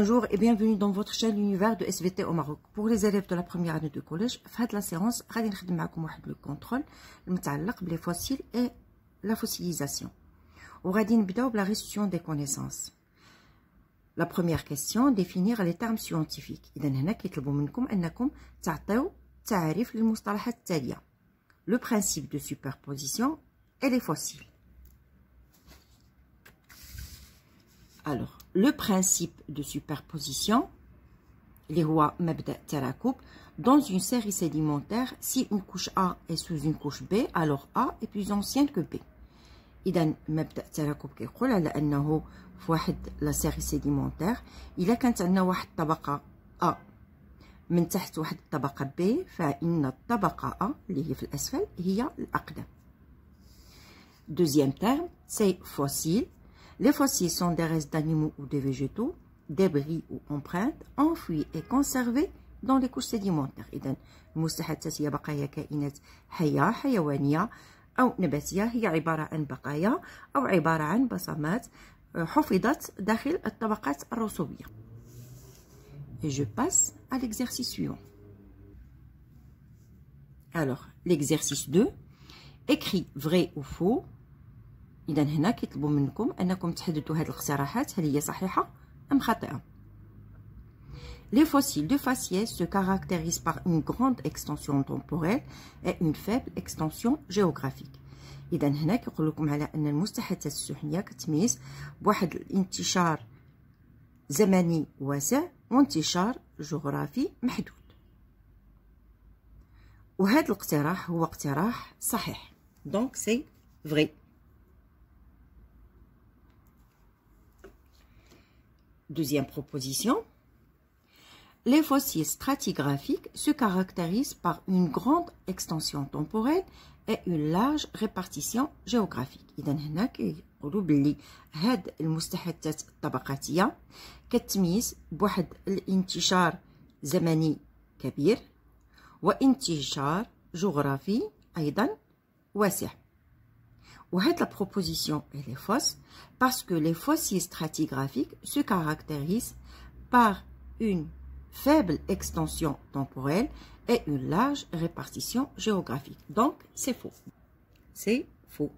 Bonjour et bienvenue dans votre chaîne Univers de SVT au Maroc. Pour les élèves de la première année de collège, de la séance, le contrôle, les fossiles et la fossilisation. La restitution des connaissances. La première question, définir les termes scientifiques. Le principe de superposition et les fossiles. Alors, le principe de superposition, les rois Mabda Terakoub, dans une série sédimentaire, si une couche A est sous une couche B, alors A est plus ancienne que B. Il Mabda Terakoub, qui est cool, là, il y a la série sédimentaire, il y a quand il y a un tabac A. Il y a un tabac B, il y a un tabac A, il y a il y a Deuxième terme, c'est fossile. Les fossiles sont des restes d'animaux ou de végétaux, débris ou empreintes enfouis et conservés dans les couches sédimentaires. إذا المساحة التالية بقايا كائنات حية حيوانية أو نباتية هي عبارة عن بقايا أو عبارة عن بصمات حفظت داخل الطبقات الرسوبية. Et je passe à l'exercice suivant. Alors, l'exercice 2. Écris vrai ou faux اذا هنا كيطلبوا منكم انكم تحددوا هذه الاقتراحات هل هي صحيحه ام خاطئه Les fossiles de faciès se caractérisent par une grande extension temporelle et une faible extension géographique. Et إذا هنا كيقول لكم على أن المستحدثات السحنية كتميز بواحد الانتشار زمني واسع وانتشار جغرافي محدود وهذا الاقتراح هو اقتراح صحيح Donc c'est vrai. Deuxième proposition. Les fossiles stratigraphiques se caractérisent par une grande extension temporelle et une large répartition géographique. إذا هنا كيقولوا باللي هاد المستحدثات الطبقاتية كتميز بواحد الانتشار زمني كبير وانتشار جغرافي أيضا واسع la proposition, est fausse, parce que les fossiles stratigraphiques se caractérisent par une faible extension temporelle et une large répartition géographique. Donc, c'est faux. C'est faux.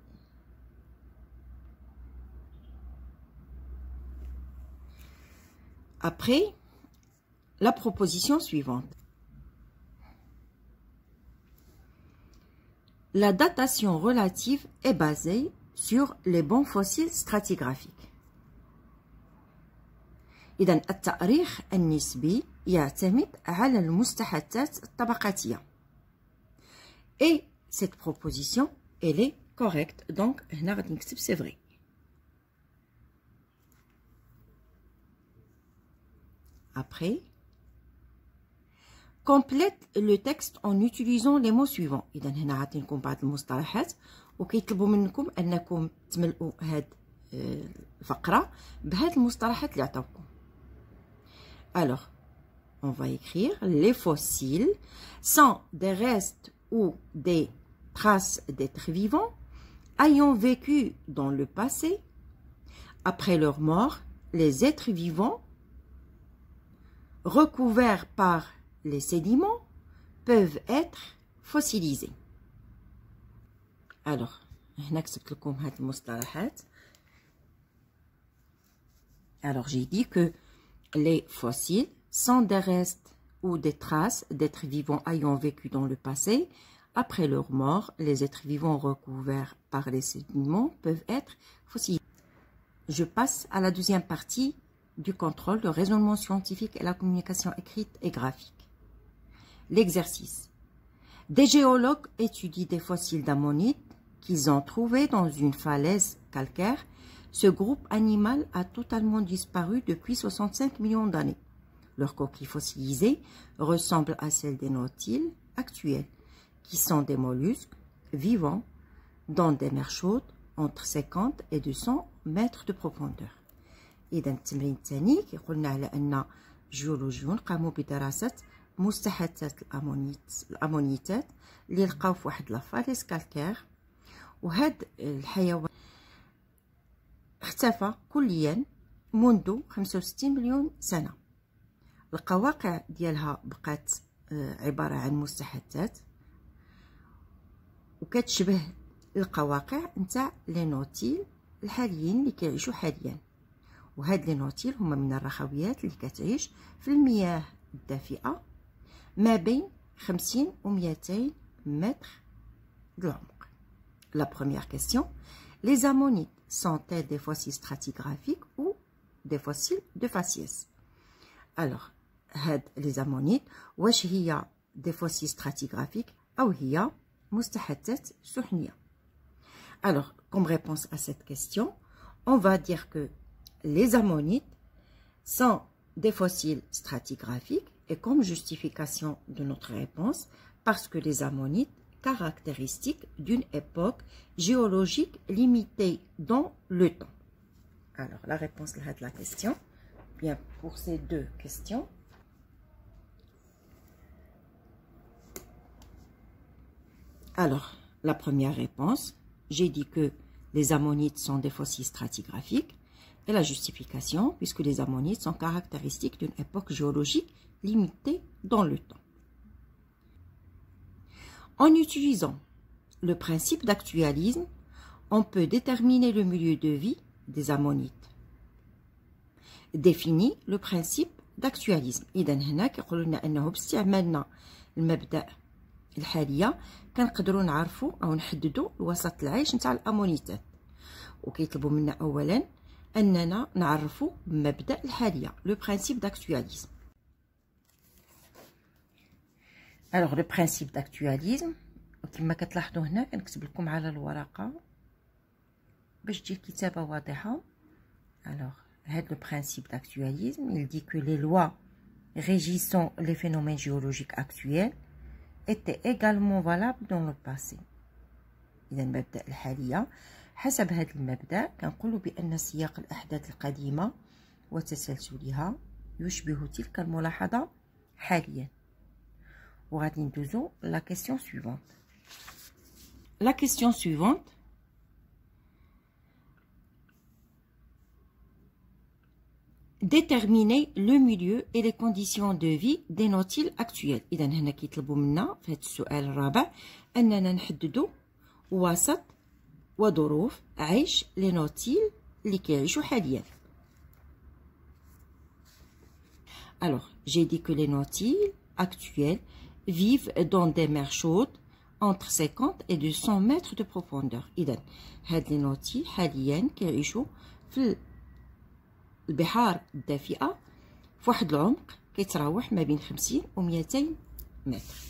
Après, la proposition suivante. La datation relative est basée sur les bons fossiles stratigraphiques. Et cette proposition, elle est correcte. Donc, هنا غادي c'est vrai. Après, Complète le texte en utilisant les mots suivants. alors on va écrire les fossiles sont des restes ou des traces d'êtres vivants ayant vécu dans le passé après leur mort les êtres vivants recouverts par les sédiments peuvent être fossilisés. Alors, Alors j'ai dit que les fossiles sont des restes ou des traces d'êtres vivants ayant vécu dans le passé. Après leur mort, les êtres vivants recouverts par les sédiments peuvent être fossilisés. Je passe à la deuxième partie du contrôle le raisonnement scientifique et la communication écrite et graphique. L'exercice. Des géologues étudient des fossiles d'ammonites qu'ils ont trouvés dans une falaise calcaire. Ce groupe animal a totalement disparu depuis 65 millions d'années. Leur coquille fossilisée ressemble à celle des nautiles actuels, qui sont des mollusques vivants dans des mers chaudes entre 50 et 200 mètres de profondeur. مستحثات الامونيت الامونيتات اللي لقاو في واحد لافاليس كالكير وهاد الحيوان اختفى كليا منذ 65 مليون سنه القواقع ديالها بقات آه، عباره عن مستحثات وكتشبه القواقع نتاع لينوتيل الحاليين اللي كيعيشوا حاليا وهاد لينوتيل هما من الرخويات اللي كتعيش في المياه الدافئه ما بين 50 و 200 متر de La première question, les ammonites sont-elles des fossiles stratigraphiques ou des fossiles de faciès Alors, les ammonites, واش هي des fossiles stratigraphiques ou هي مستحدثات سحنية Alors, comme réponse à cette question, on va dire que les ammonites sont des fossiles stratigraphiques et comme justification de notre réponse parce que les ammonites, caractéristiques d'une époque géologique limitée dans le temps. Alors, la réponse de la question, bien pour ces deux questions, Alors, la première réponse, j'ai dit que les ammonites sont des fossiles stratigraphiques. Et la justification, puisque les ammonites sont caractéristiques d'une époque géologique limitée dans le temps. En utilisant le principe d'actualisme, on peut déterminer le milieu de vie des ammonites. Définis le principe d'actualisme. إذا هنا كيقولوا لنا أنه باستعمالنا المبدأ الحالية كنقدروا نعرفوا أو نحددوا الوسط العيش نتاع الأمونيتات وكيطلبوا منا awalan اننا نعرفوا بمبدا الحاليه لو برينسيپ d'actualisme alors le principe d'actualisme كما كتلاحظوا هنا كنكتب لكم على الورقه باش تجي الكتابه واضحه alors هاد لو برينسيپ d'actualisme il dit que les lois régissant les phénomènes géologiques actuels étaient également valables dans le passé اذا مبدا الحاليه حسب هذا المبدأ كنقول بأن سياق الأحداث القديمة وتسلسلها يشبه تلك الملاحظة حاليا وغادي ندوزو لا كيسيون سويفونت لا كيسيون سويفونت déterminer le milieu et les conditions de vie des nautiles actuels اذا هنا كيطلبوا منا في هذا السؤال الرابع اننا نحددوا وسط وظروف عيش لنوتيل اللي كيعيشوا حاليا Alors, j'ai dit que les nautiles actuels vivent dans des mers chaudes entre 50 et 200 mètres de profondeur. إذا هاد لي نوتيل حاليا كيعيشوا في البحار الدافئة فواحد العمق كيتراوح ما بين 50 و 200 متر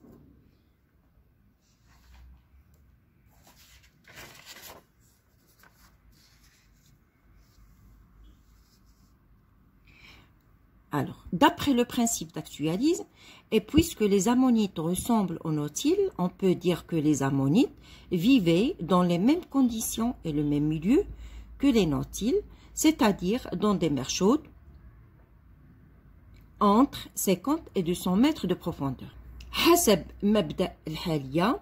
Alors, d'après le principe d'actualisme, et puisque les ammonites ressemblent aux nautiles, on peut dire que les ammonites vivaient dans les mêmes conditions et le même milieu que les nautiles, c'est-à-dire dans des mers chaudes entre 50 et 200 mètres de profondeur. حسب مبدأ الحالية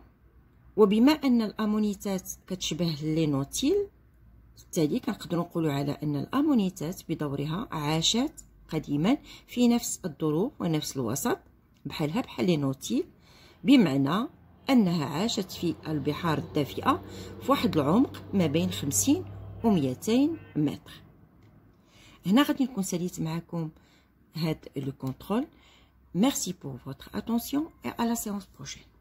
وبما أن الأمونيتات كتشبه لي نوتيل بالتالي كنقدروا على أن الأمونيتات بدورها عاشت قديما في نفس الظروف ونفس الوسط بحالها بحال لي نوتيل بمعنى أنها عاشت في البحار الدافئة في واحد العمق ما بين 50 و 200 متر هنا غادي نكون ساليت معكم هاد لو كونترول ميرسي بور فوتر اتونسيون اي على سيونس séance